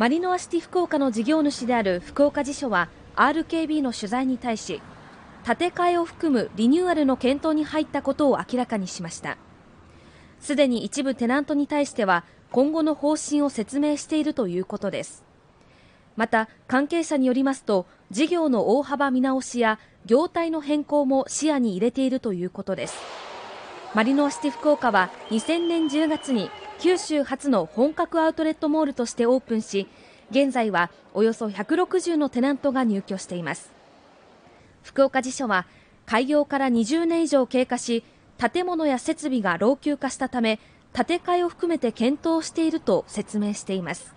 マリノアシティ福岡の事業主である福岡辞書は RKB の取材に対し建て替えを含むリニューアルの検討に入ったことを明らかにしましたすでに一部テナントに対しては今後の方針を説明しているということですまた関係者によりますと事業の大幅見直しや業態の変更も視野に入れているということですマリノアシティ福岡は2000年10月に九州初の本格アウトレットモールとしてオープンし現在はおよそ160のテナントが入居しています福岡辞書は開業から20年以上経過し建物や設備が老朽化したため建て替えを含めて検討していると説明しています